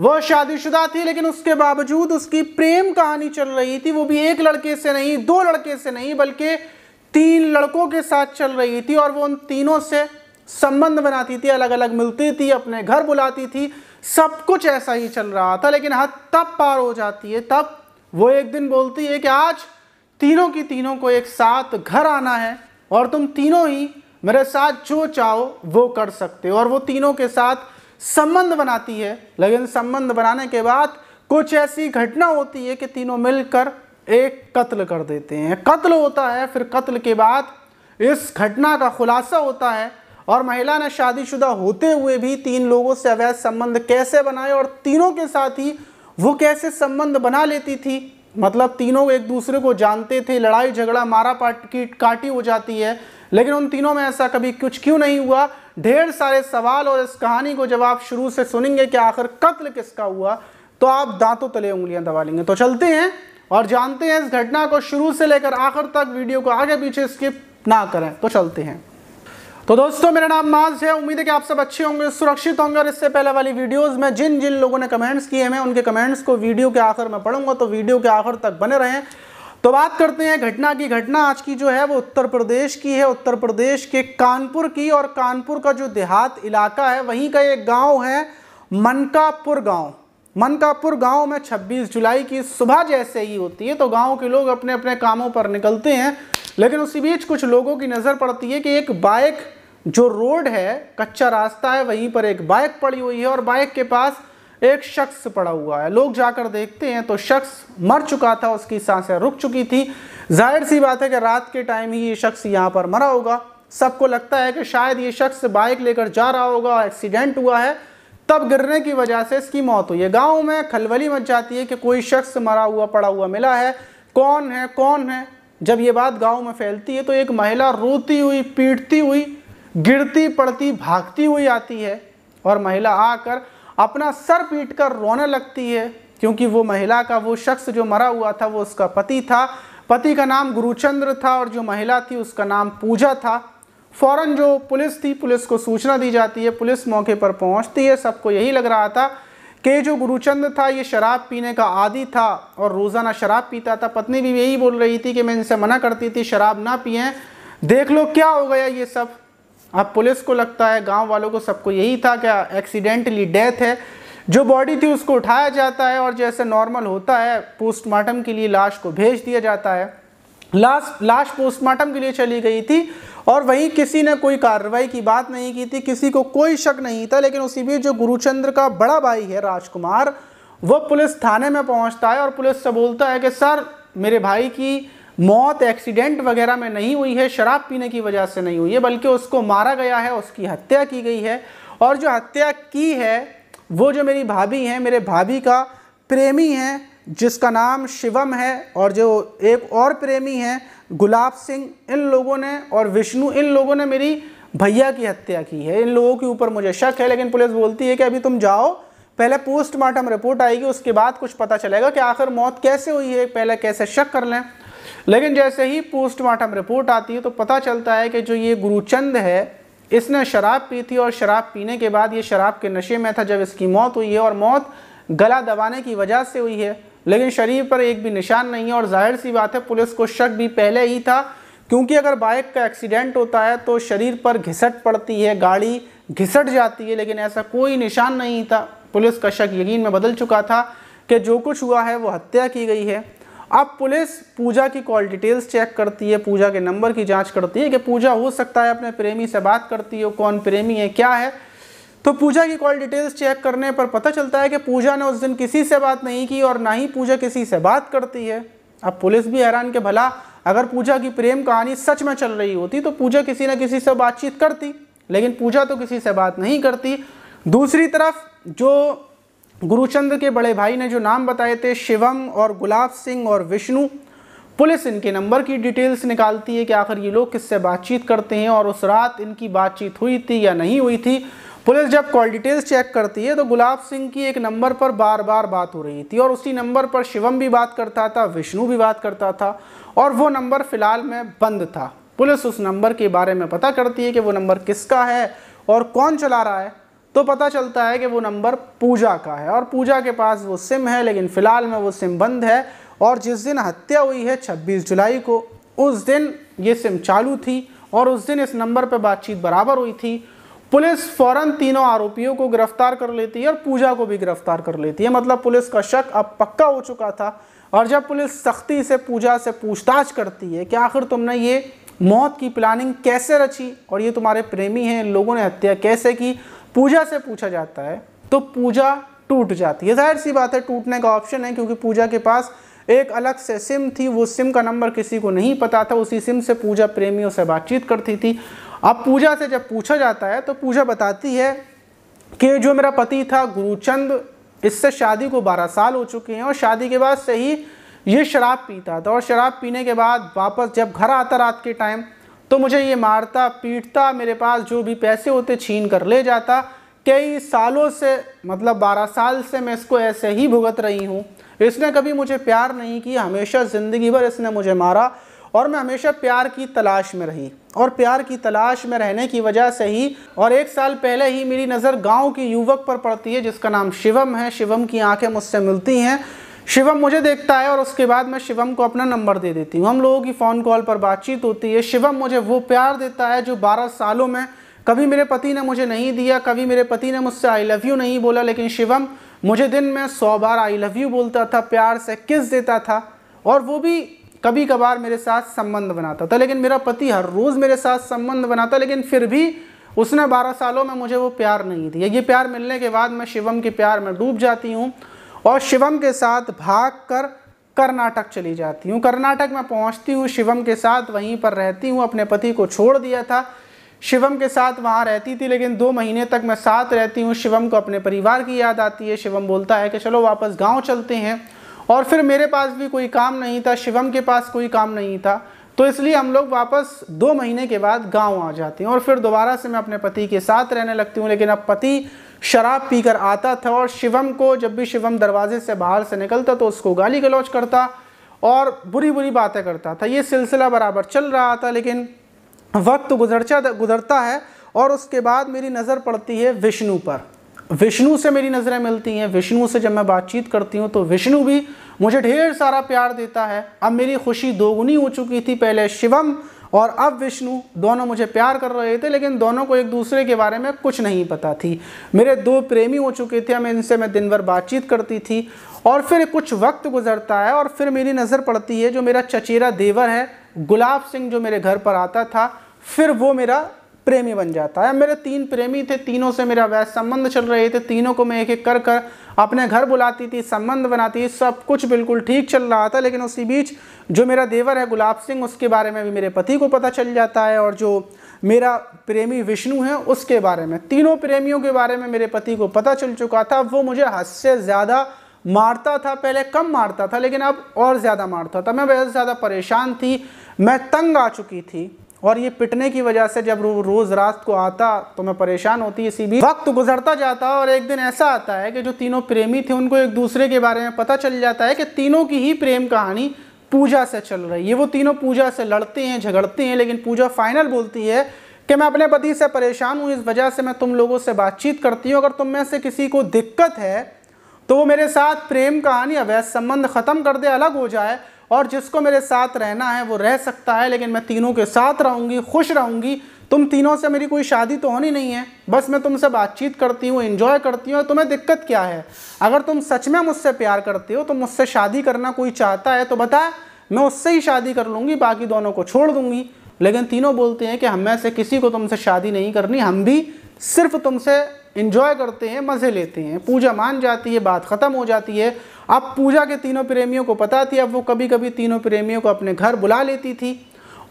वह शादीशुदा थी लेकिन उसके बावजूद उसकी प्रेम कहानी चल रही थी वो भी एक लड़के से नहीं दो लड़के से नहीं बल्कि तीन लड़कों के साथ चल रही थी और वो उन तीनों से संबंध बनाती थी अलग अलग मिलती थी अपने घर बुलाती थी सब कुछ ऐसा ही चल रहा था लेकिन हद हाँ, तब पार हो जाती है तब वो एक दिन बोलती है कि आज तीनों की तीनों को एक साथ घर आना है और तुम तीनों ही मेरे साथ जो चाहो वो कर सकते हो और वो तीनों के साथ संबंध बनाती है लेकिन संबंध बनाने के बाद कुछ ऐसी घटना होती है कि तीनों मिलकर एक कत्ल कर देते हैं कत्ल होता है फिर कत्ल के बाद इस घटना का खुलासा होता है और महिला ने शादीशुदा होते हुए भी तीन लोगों से अवैध संबंध कैसे बनाए और तीनों के साथ ही वो कैसे संबंध बना लेती थी मतलब तीनों एक दूसरे को जानते थे लड़ाई झगड़ा मारा पाट की काटी हो जाती है लेकिन उन तीनों में ऐसा कभी कुछ क्यों नहीं हुआ ढेर सारे सवाल और इस कहानी को जब आप शुरू से सुनेंगे कि आखिर कत्ल किसका हुआ तो आप दांतों तले उंगलियां दबा लेंगे तो चलते हैं और जानते हैं इस घटना को शुरू से लेकर आखिर तक वीडियो को आगे पीछे स्किप ना करें तो चलते हैं तो दोस्तों मेरा नाम माज है उम्मीद है कि आप सब अच्छे होंगे सुरक्षित होंगे और इससे पहले वाली वीडियोस में जिन जिन लोगों ने कमेंट्स किए हैं उनके कमेंट्स को वीडियो के आखिर में पढ़ूंगा तो वीडियो के आखिर तक बने रहें तो बात करते हैं घटना की घटना आज की जो है वो उत्तर प्रदेश की है उत्तर प्रदेश के कानपुर की और कानपुर का जो देहात इलाका है वहीं का एक गांव है मनकापुर गांव मनकापुर गांव में 26 जुलाई की सुबह जैसे ही होती है तो गांव के लोग अपने अपने कामों पर निकलते हैं लेकिन उसी बीच कुछ लोगों की नज़र पड़ती है कि एक बाइक जो रोड है कच्चा रास्ता है वहीं पर एक बाइक पड़ी हुई है और बाइक के पास एक शख्स पड़ा हुआ है लोग जाकर देखते हैं तो शख्स मर चुका था उसकी सांसें रुक चुकी थी जाहिर सी बात है कि रात के टाइम ही ये शख्स यहाँ पर मरा होगा सबको लगता है कि शायद ये शख्स बाइक लेकर जा रहा होगा एक्सीडेंट हुआ है तब गिरने की वजह से इसकी मौत हुई है गाँव में खलबली मच जाती है कि कोई शख्स मरा हुआ पड़ा हुआ मिला है कौन है कौन है जब ये बात गाँव में फैलती है तो एक महिला रोती हुई पीटती हुई गिरती पड़ती भागती हुई आती है और महिला आकर अपना सर पीट कर रोने लगती है क्योंकि वो महिला का वो शख्स जो मरा हुआ था वो उसका पति था पति का नाम गुरुचंद्र था और जो महिला थी उसका नाम पूजा था फ़ौरन जो पुलिस थी पुलिस को सूचना दी जाती है पुलिस मौके पर पहुंचती है सबको यही लग रहा था कि जो गुरुचंद था ये शराब पीने का आदि था और रोज़ाना शराब पीता था पत्नी भी यही बोल रही थी कि मैं इनसे मना करती थी शराब ना पिए देख लो क्या हो गया ये सब अब पुलिस को लगता है गांव वालों को सबको यही था कि एक्सीडेंटली डेथ है जो बॉडी थी उसको उठाया जाता है और जैसे नॉर्मल होता है पोस्टमार्टम के लिए लाश को भेज दिया जाता है लाश लाश पोस्टमार्टम के लिए चली गई थी और वहीं किसी ने कोई कार्रवाई की बात नहीं की थी किसी को कोई शक नहीं था लेकिन उसी बीच जो गुरुचंद्र का बड़ा भाई है राजकुमार वो पुलिस थाने में पहुंचता है और पुलिस से बोलता है कि सर मेरे भाई की मौत एक्सीडेंट वगैरह में नहीं हुई है शराब पीने की वजह से नहीं हुई है बल्कि उसको मारा गया है उसकी हत्या की गई है और जो हत्या की है वो जो मेरी भाभी हैं मेरे भाभी का प्रेमी है जिसका नाम शिवम है और जो एक और प्रेमी है गुलाब सिंह इन लोगों ने और विष्णु इन लोगों ने मेरी भैया की हत्या की है इन लोगों के ऊपर मुझे शक है लेकिन पुलिस बोलती है कि अभी तुम जाओ पहले पोस्टमार्टम रिपोर्ट आएगी उसके बाद कुछ पता चलेगा कि आखिर मौत कैसे हुई है पहले कैसे शक कर लें लेकिन जैसे ही पोस्टमार्टम रिपोर्ट आती है तो पता चलता है कि जो ये गुरुचंद है इसने शराब पी थी और शराब पीने के बाद ये शराब के नशे में था जब इसकी मौत हुई है और मौत गला दबाने की वजह से हुई है लेकिन शरीर पर एक भी निशान नहीं है और जाहिर सी बात है पुलिस को शक भी पहले ही था क्योंकि अगर बाइक का एक्सीडेंट होता है तो शरीर पर घिसट पड़ती है गाड़ी घिसट जाती है लेकिन ऐसा कोई निशान नहीं था पुलिस का शक यकीन में बदल चुका था कि जो कुछ हुआ है वो हत्या की गई है अब पुलिस पूजा की कॉल डिटेल्स चेक करती है पूजा के नंबर की जांच करती है कि पूजा हो सकता है अपने प्रेमी से बात करती हो कौन प्रेमी है क्या है तो पूजा की कॉल डिटेल्स चेक करने पर पता चलता है कि पूजा ने उस दिन किसी से बात नहीं की और ना ही पूजा किसी से बात करती है अब पुलिस भी हैरान के भला अगर पूजा की प्रेम कहानी सच में चल रही होती तो पूजा किसी न किसी से बातचीत करती लेकिन पूजा तो किसी से बात नहीं करती दूसरी तरफ जो गुरुचंद्र के बड़े भाई ने जो नाम बताए थे शिवम और गुलाब सिंह और विष्णु पुलिस इनके नंबर की डिटेल्स निकालती है कि आखिर ये लोग किससे बातचीत करते हैं और उस रात इनकी बातचीत हुई थी या नहीं हुई थी पुलिस जब कॉल डिटेल्स चेक करती है तो गुलाब सिंह की एक नंबर पर बार बार बात हो रही थी और उसी नंबर पर शिवम भी बात करता था विष्णु भी बात करता था और वो नंबर फ़िलहाल में बंद था पुलिस उस नंबर के बारे में पता करती है कि वो नंबर किसका है और कौन चला रहा है तो पता चलता है कि वो नंबर पूजा का है और पूजा के पास वो सिम है लेकिन फ़िलहाल में वो सिम बंद है और जिस दिन हत्या हुई है 26 जुलाई को उस दिन ये सिम चालू थी और उस दिन इस नंबर पर बातचीत बराबर हुई थी पुलिस फौरन तीनों आरोपियों को गिरफ्तार कर लेती है और पूजा को भी गिरफ्तार कर लेती है मतलब पुलिस का शक अब पक्का हो चुका था और जब पुलिस सख्ती से पूजा से पूछताछ करती है कि आखिर तुमने ये मौत की प्लानिंग कैसे रची और ये तुम्हारे प्रेमी हैं इन लोगों ने हत्या कैसे की पूजा से पूछा जाता है तो पूजा टूट जाती है जाहिर सी बात है टूटने का ऑप्शन है क्योंकि पूजा के पास एक अलग से सिम थी वो सिम का नंबर किसी को नहीं पता था उसी सिम से पूजा प्रेमियों से बातचीत करती थी अब पूजा से जब पूछा जाता है तो पूजा बताती है कि जो मेरा पति था गुरुचंद इससे शादी को 12 साल हो चुके हैं और शादी के बाद से ही ये शराब पीता था और शराब पीने के बाद वापस जब घर आता रात के टाइम तो मुझे ये मारता पीटता मेरे पास जो भी पैसे होते छीन कर ले जाता कई सालों से मतलब 12 साल से मैं इसको ऐसे ही भुगत रही हूँ इसने कभी मुझे प्यार नहीं किया हमेशा ज़िंदगी भर इसने मुझे मारा और मैं हमेशा प्यार की तलाश में रही और प्यार की तलाश में रहने की वजह से ही और एक साल पहले ही मेरी नज़र गांव के युवक पर पड़ती है जिसका नाम शिवम है शिवम की आंखें मुझसे मिलती हैं शिवम मुझे देखता है और उसके बाद मैं शिवम को अपना नंबर दे देती हूँ हम लोगों की फ़ोन कॉल पर बातचीत होती है शिवम मुझे वो प्यार देता है जो बारह सालों में कभी मेरे पति ने मुझे नहीं दिया कभी मेरे पति ने मुझसे आई लव यू नहीं बोला लेकिन शिवम मुझे दिन में सौ बार आई लव यू बोलता था प्यार से किस देता था और वो भी कभी कभार मेरे साथ संबंध बनाता था लेकिन मेरा पति हर रोज़ मेरे साथ संबंध बनाता लेकिन फिर भी उसने बारह सालों में मुझे वो प्यार नहीं दिया ये प्यार मिलने के बाद मैं शिवम के प्यार में डूब जाती हूँ और शिवम के साथ भाग कर कर्नाटक चली जाती हूँ कर्नाटक में पहुँचती हूँ शिवम के साथ वहीं पर रहती हूँ अपने पति को छोड़ दिया था शिवम के साथ वहाँ रहती थी लेकिन दो महीने तक मैं साथ रहती हूँ शिवम को अपने परिवार की याद आती है शिवम बोलता है कि चलो वापस गांव चलते हैं और फिर मेरे पास भी कोई काम नहीं था शिवम के पास कोई काम नहीं था तो इसलिए हम लोग वापस दो महीने के बाद गाँव आ जाते हैं और फिर दोबारा से मैं अपने पति के साथ रहने लगती हूँ लेकिन अब पति शराब पीकर आता था और शिवम को जब भी शिवम दरवाजे से बाहर से निकलता तो उसको गाली गलौज करता और बुरी बुरी बातें करता था ये सिलसिला बराबर चल रहा था लेकिन वक्त गुजरचा गुजरता है और उसके बाद मेरी नज़र पड़ती है विष्णु पर विष्णु से मेरी नज़रें मिलती हैं विष्णु से जब मैं बातचीत करती हूँ तो विष्णु भी मुझे ढेर सारा प्यार देता है अब मेरी खुशी दोगुनी हो चुकी थी पहले शिवम और अब विष्णु दोनों मुझे प्यार कर रहे थे लेकिन दोनों को एक दूसरे के बारे में कुछ नहीं पता थी मेरे दो प्रेमी हो चुके थे मैं इनसे मैं दिन भर बातचीत करती थी और फिर कुछ वक्त गुजरता है और फिर मेरी नज़र पड़ती है जो मेरा चचेरा देवर है गुलाब सिंह जो मेरे घर पर आता था फिर वो मेरा प्रेमी बन जाता है मेरे तीन प्रेमी थे तीनों से मेरा वैध संबंध चल रहे थे तीनों को मैं एक एक कर कर अपने घर बुलाती थी संबंध बनाती थी सब कुछ बिल्कुल ठीक चल रहा था लेकिन उसी बीच जो मेरा देवर है गुलाब सिंह उसके बारे में भी मेरे पति को पता चल जाता है और जो मेरा प्रेमी विष्णु है उसके बारे में तीनों प्रेमियों के बारे में मेरे पति को पता चल चुका था वो मुझे हद से ज़्यादा मारता था पहले कम मारता था लेकिन अब और ज़्यादा मारता था मैं बहुत ज़्यादा परेशान थी मैं तंग आ चुकी थी और ये पिटने की वजह से जब रोज़ रात को आता तो मैं परेशान होती इसी भी वक्त गुजरता जाता और एक दिन ऐसा आता है कि जो तीनों प्रेमी थे उनको एक दूसरे के बारे में पता चल जाता है कि तीनों की ही प्रेम कहानी पूजा से चल रही है वो तीनों पूजा से लड़ते हैं झगड़ते हैं लेकिन पूजा फाइनल बोलती है कि मैं अपने पति से परेशान हूँ इस वजह से मैं तुम लोगों से बातचीत करती हूँ अगर तुम में से किसी को दिक्कत है तो वो मेरे साथ प्रेम कहानी अवैध संबंध ख़त्म कर दे अलग हो जाए और जिसको मेरे साथ रहना है वो रह सकता है लेकिन मैं तीनों के साथ रहूँगी खुश रहूँगी तुम तीनों से मेरी कोई शादी तो होनी नहीं है बस मैं तुमसे बातचीत करती हूँ इन्जॉय करती हूँ तुम्हें दिक्कत क्या है अगर तुम सच में मुझसे प्यार करते हो तो मुझसे शादी करना कोई चाहता है तो बता मैं उससे ही शादी कर लूँगी बाकी दोनों को छोड़ दूँगी लेकिन तीनों बोलते हैं कि हम में से किसी को तुमसे शादी नहीं करनी हम भी सिर्फ तुमसे इंजॉय करते हैं मज़े लेते हैं पूजा मान जाती है बात ख़त्म हो जाती है अब पूजा के तीनों प्रेमियों को पता थी अब वो कभी कभी तीनों प्रेमियों को अपने घर बुला लेती थी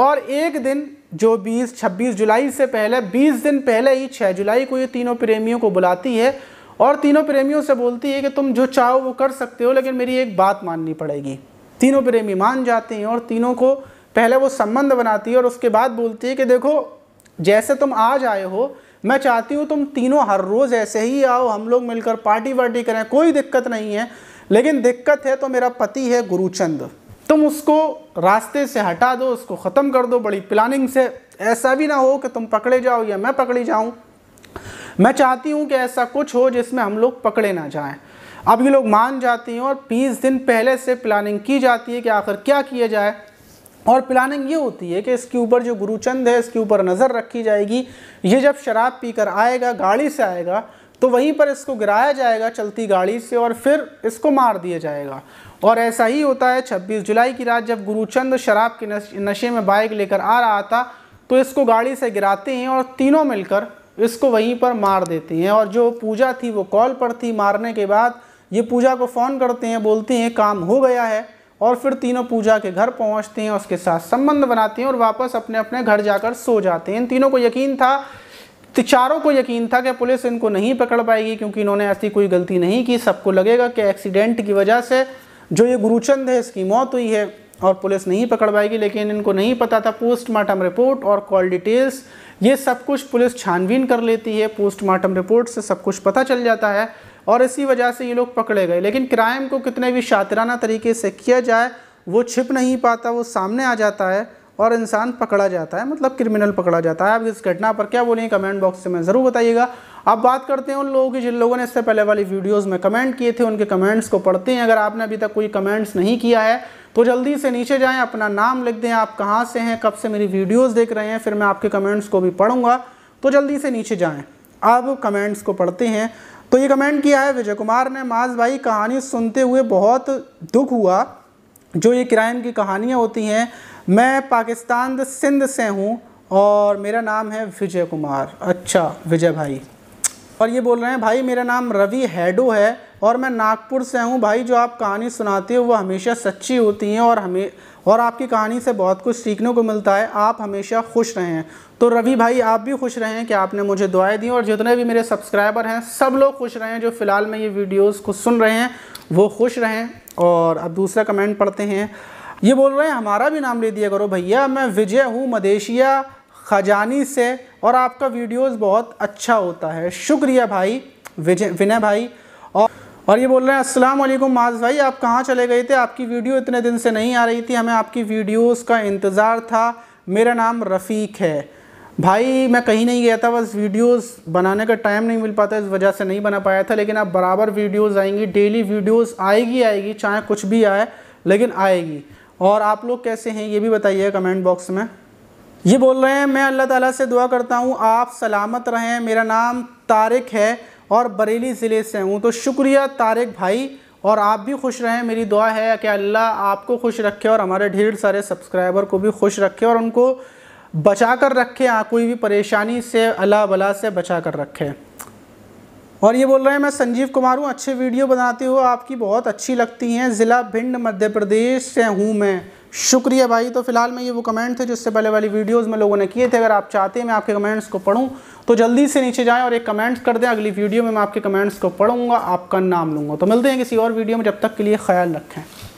और एक दिन जो 20 26 जुलाई से पहले 20 दिन पहले ही 6 जुलाई को ये तीनों प्रेमियों को बुलाती है और तीनों प्रेमियों से बोलती है कि तुम जो चाहो वो कर सकते हो लेकिन मेरी एक बात माननी पड़ेगी तीनों प्रेमी मान जाते हैं और तीनों को पहले वो संबंध बनाती है और उसके बाद बोलती है कि देखो जैसे तुम आज आए हो मैं चाहती हूँ तुम तीनों हर रोज़ ऐसे ही आओ हम लोग मिलकर पार्टी वार्टी करें कोई दिक्कत नहीं है लेकिन दिक्कत है तो मेरा पति है गुरुचंद तुम उसको रास्ते से हटा दो उसको ख़त्म कर दो बड़ी प्लानिंग से ऐसा भी ना हो कि तुम पकड़े जाओ या मैं पकड़ी जाऊँ मैं चाहती हूँ कि ऐसा कुछ हो जिसमें हम लोग पकड़े ना जाएँ अब ये लोग मान जाती हैं और बीस दिन पहले से प्लानिंग की जाती है कि आखिर क्या किया जाए और प्लानिंग ये होती है कि इसके ऊपर जो गुरुचंद है इसके ऊपर नज़र रखी जाएगी ये जब शराब पीकर आएगा गाड़ी से आएगा तो वहीं पर इसको गिराया जाएगा चलती गाड़ी से और फिर इसको मार दिया जाएगा और ऐसा ही होता है 26 जुलाई की रात जब गुरुचंद शराब के नशे में बाइक लेकर आ रहा था तो इसको गाड़ी से गिराते हैं और तीनों मिलकर इसको वहीं पर मार देते हैं और जो पूजा थी वो कॉल पर थी मारने के बाद ये पूजा को फ़ोन करते हैं बोलते हैं काम हो गया है और फिर तीनों पूजा के घर पहुंचते हैं उसके साथ संबंध बनाते हैं और वापस अपने अपने घर जाकर सो जाते हैं इन तीनों को यकीन था चारों को यकीन था कि पुलिस इनको नहीं पकड़ पाएगी क्योंकि इन्होंने ऐसी कोई गलती नहीं की सबको लगेगा कि एक्सीडेंट की वजह से जो ये गुरुचंद है इसकी मौत हुई है और पुलिस नहीं पकड़ पाएगी लेकिन इनको नहीं पता था पोस्टमार्टम रिपोर्ट और कॉल डिटेल्स ये सब कुछ पुलिस छानबीन कर लेती है पोस्टमार्टम रिपोर्ट से सब कुछ पता चल जाता है और इसी वजह से ये लोग पकड़े गए लेकिन क्राइम को कितने भी शातराना तरीके से किया जाए वो छिप नहीं पाता वो सामने आ जाता है और इंसान पकड़ा जाता है मतलब क्रिमिनल पकड़ा जाता है आप इस घटना पर क्या बोलेंगे कमेंट बॉक्स में ज़रूर बताइएगा अब बात करते हैं उन लोगों की जिन लोगों ने इससे पहले वाली वीडियोस में कमेंट किए थे उनके कमेंट्स को पढ़ते हैं अगर आपने अभी तक कोई कमेंट्स नहीं किया है तो जल्दी से नीचे जाएँ अपना नाम लिख दें आप कहाँ से हैं कब से मेरी वीडियोज़ देख रहे हैं फिर मैं आपके कमेंट्स को भी पढ़ूँगा तो जल्दी से नीचे जाएँ अब कमेंट्स को पढ़ते हैं तो ये कमेंट किया है विजय कुमार ने माज भाई कहानी सुनते हुए बहुत दुख हुआ जो ये क्राइम की कहानियाँ होती हैं मैं पाकिस्तान सिंध से हूँ और मेरा नाम है विजय कुमार अच्छा विजय भाई और ये बोल रहे हैं भाई मेरा नाम रवि हैडो है और मैं नागपुर से हूँ भाई जो आप कहानी सुनाते हो वो हमेशा सच्ची होती हैं और हमें और आपकी कहानी से बहुत कुछ सीखने को मिलता है आप हमेशा खुश रहें तो रवि भाई आप भी खुश रहें कि आपने मुझे दुआएं दी और जितने भी मेरे सब्सक्राइबर हैं सब लोग खुश रहें जो फ़िलहाल में ये वीडियोस को सुन रहे हैं वो खुश रहें और अब दूसरा कमेंट पढ़ते हैं ये बोल रहे हैं हमारा भी नाम ले दिया करो भैया मैं विजय हूँ मदेशिया खजानी से और आपका वीडियोज़ बहुत अच्छा होता है शुक्रिया भाई विजय विनय भाई और ये बोल रहे हैं अस्सलाम वालेकुम माज भाई आप कहाँ चले गए थे आपकी वीडियो इतने दिन से नहीं आ रही थी हमें आपकी वीडियोस का इंतज़ार था मेरा नाम रफ़ीक है भाई मैं कहीं नहीं गया था बस वीडियोस बनाने का टाइम नहीं मिल पाता इस वजह से नहीं बना पाया था लेकिन आप बराबर वीडियोस आएंगी डेली वीडियोस आएगी आएगी चाहे कुछ भी आए लेकिन आएगी और आप लोग कैसे हैं ये भी बताइए कमेंट बॉक्स में ये बोल रहे हैं मैं अल्लाह ताला से दुआ करता हूँ आप सलामत रहें मेरा नाम तारिक है और बरेली ज़िले से हूँ तो शुक्रिया तारिक भाई और आप भी खुश रहें मेरी दुआ है कि अल्लाह आपको खुश रखे और हमारे ढेर सारे सब्सक्राइबर को भी खुश रखे और उनको बचा कर रखे हाँ, कोई भी परेशानी से अला बला से बचा कर रखे और ये बोल रहे हैं मैं संजीव कुमार हूँ अच्छे वीडियो बनाते हो आपकी बहुत अच्छी लगती हैं ज़िला भिंड मध्य प्रदेश से हूँ मैं शुक्रिया भाई तो फिलहाल में ये वो कमेंट थे जिससे पहले वाली वीडियोस में लोगों ने किए थे अगर आप चाहते हैं मैं आपके कमेंट्स को पढूं तो जल्दी से नीचे जाएं और एक कमेंट्स कर दें अगली वीडियो में मैं आपके कमेंट्स को पढ़ूंगा आपका नाम लूंगा तो मिलते हैं किसी और वीडियो में जब तक के लिए ख्याल रखें